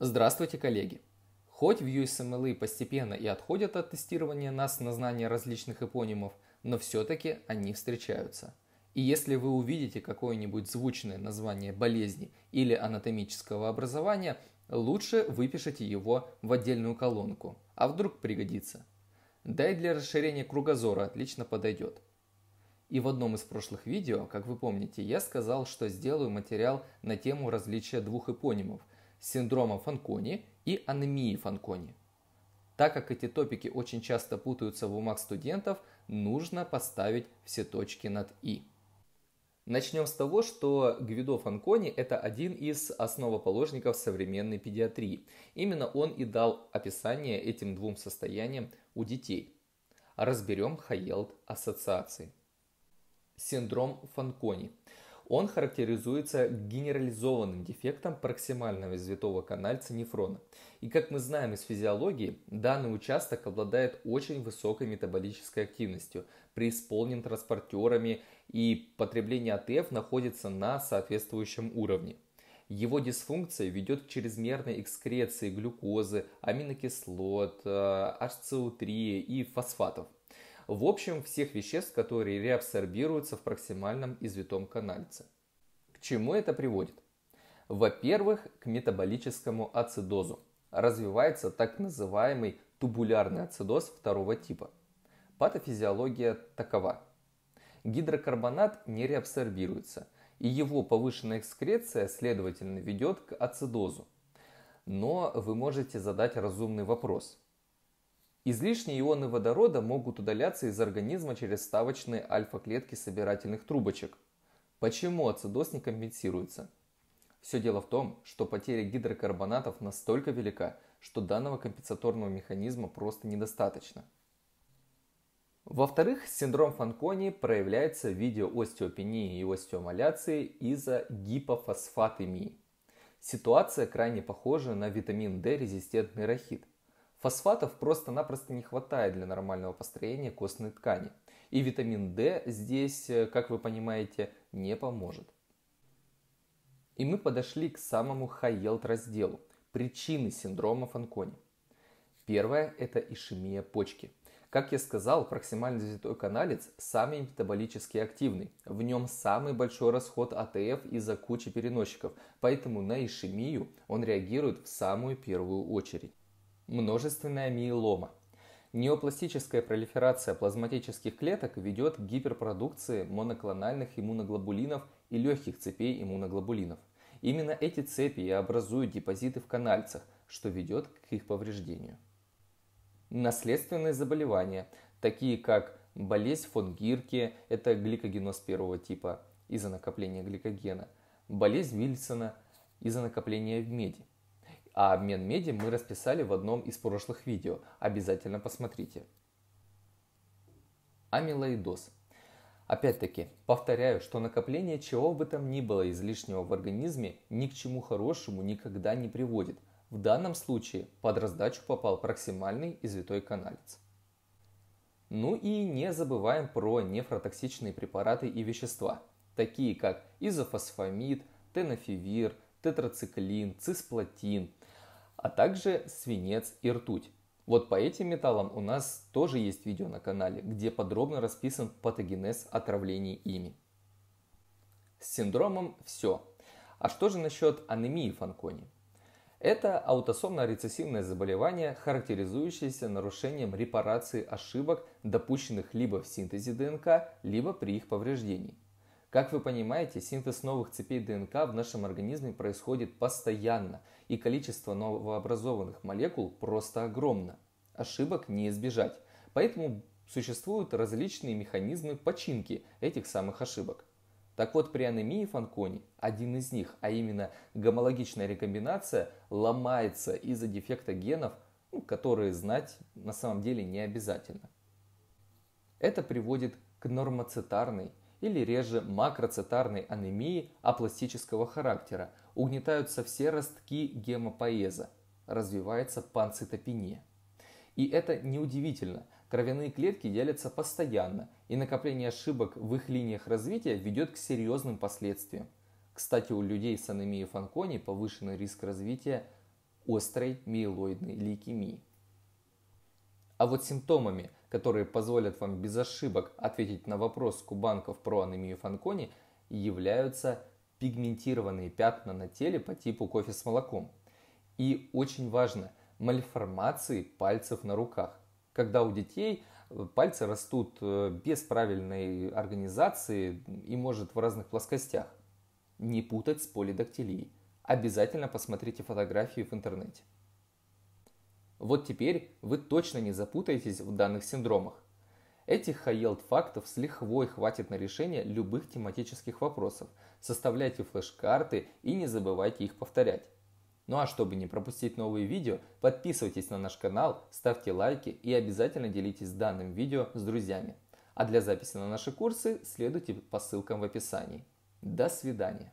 Здравствуйте, коллеги! Хоть в USMLE эм постепенно и отходят от тестирования нас на знание различных эпонимов, но все-таки они встречаются. И если вы увидите какое-нибудь звучное название болезни или анатомического образования, лучше выпишите его в отдельную колонку, а вдруг пригодится. Да и для расширения кругозора отлично подойдет. И в одном из прошлых видео, как вы помните, я сказал, что сделаю материал на тему различия двух эпонимов – синдрома Фанкони и анемии Фанкони. Так как эти топики очень часто путаются в умах студентов, нужно поставить все точки над «и». Начнем с того, что Гвидо Фанкони – это один из основоположников современной педиатрии. Именно он и дал описание этим двум состояниям у детей. Разберем Хайелд ассоциации. Синдром Фанкони – он характеризуется генерализованным дефектом проксимального извитого канальца нефрона. И как мы знаем из физиологии, данный участок обладает очень высокой метаболической активностью, преисполнен транспортерами и потребление АТФ находится на соответствующем уровне. Его дисфункция ведет к чрезмерной экскреции глюкозы, аминокислот, HCO3 э, и фосфатов в общем всех веществ, которые реабсорбируются в проксимальном извитом канальце. К чему это приводит? Во-первых, к метаболическому ацидозу. Развивается так называемый тубулярный ацидоз второго типа. Патофизиология такова. Гидрокарбонат не реабсорбируется, и его повышенная экскреция, следовательно, ведет к ацидозу. Но вы можете задать разумный вопрос – Излишние ионы водорода могут удаляться из организма через ставочные альфа-клетки собирательных трубочек. Почему ацидоз не компенсируется? Все дело в том, что потеря гидрокарбонатов настолько велика, что данного компенсаторного механизма просто недостаточно. Во-вторых, синдром Фанкони проявляется в виде остеопении и остеомаляции из-за гипофосфатемии. Ситуация крайне похожа на витамин D-резистентный рахит – Фосфатов просто-напросто не хватает для нормального построения костной ткани. И витамин D здесь, э, как вы понимаете, не поможет. И мы подошли к самому хай-елд разделу – причины синдрома Фанкони. Первое – это ишемия почки. Как я сказал, проксимальный взятой каналец самый метаболически активный. В нем самый большой расход АТФ из-за кучи переносчиков, поэтому на ишемию он реагирует в самую первую очередь. Множественная миелома. Неопластическая пролиферация плазматических клеток ведет к гиперпродукции моноклональных иммуноглобулинов и легких цепей иммуноглобулинов. Именно эти цепи и образуют депозиты в канальцах, что ведет к их повреждению. Наследственные заболевания, такие как болезнь фон Гирке, это гликогеноз первого типа из-за накопления гликогена, болезнь Вильсона из-за накопления в меди – а обмен меди мы расписали в одном из прошлых видео, обязательно посмотрите. Амилоидоз. Опять-таки, повторяю, что накопление чего бы там ни было излишнего в организме ни к чему хорошему никогда не приводит. В данном случае под раздачу попал проксимальный извитой каналец. Ну и не забываем про нефротоксичные препараты и вещества, такие как изофосфамид, тенофивир, тетрациклин, цисплатин – а также свинец и ртуть. Вот по этим металлам у нас тоже есть видео на канале, где подробно расписан патогенез отравлений ими. С синдромом все. А что же насчет анемии Фанкони? Это аутосомно-рецессивное заболевание, характеризующееся нарушением репарации ошибок, допущенных либо в синтезе ДНК, либо при их повреждении. Как вы понимаете, синтез новых цепей ДНК в нашем организме происходит постоянно, и количество новообразованных молекул просто огромно. Ошибок не избежать, поэтому существуют различные механизмы починки этих самых ошибок. Так вот, при анемии Фанкони один из них, а именно гомологичная рекомбинация, ломается из-за дефекта генов, ну, которые знать на самом деле не обязательно. Это приводит к нормоцитарной или реже макроцитарной анемии апластического характера, угнетаются все ростки гемопоэза, развивается панцитопения. И это неудивительно, кровяные клетки делятся постоянно, и накопление ошибок в их линиях развития ведет к серьезным последствиям. Кстати, у людей с анемией Фанкони повышенный риск развития острой миелоидной лейкемии. А вот симптомами которые позволят вам без ошибок ответить на вопрос кубанков про анемию Фанкони, являются пигментированные пятна на теле по типу кофе с молоком. И очень важно, мальформации пальцев на руках. Когда у детей э, пальцы растут э, без правильной организации и может в разных плоскостях. Не путать с полидактилией. Обязательно посмотрите фотографии в интернете. Вот теперь вы точно не запутаетесь в данных синдромах. Этих high-yield фактов с лихвой хватит на решение любых тематических вопросов. Составляйте флеш-карты и не забывайте их повторять. Ну а чтобы не пропустить новые видео, подписывайтесь на наш канал, ставьте лайки и обязательно делитесь данным видео с друзьями. А для записи на наши курсы следуйте по ссылкам в описании. До свидания!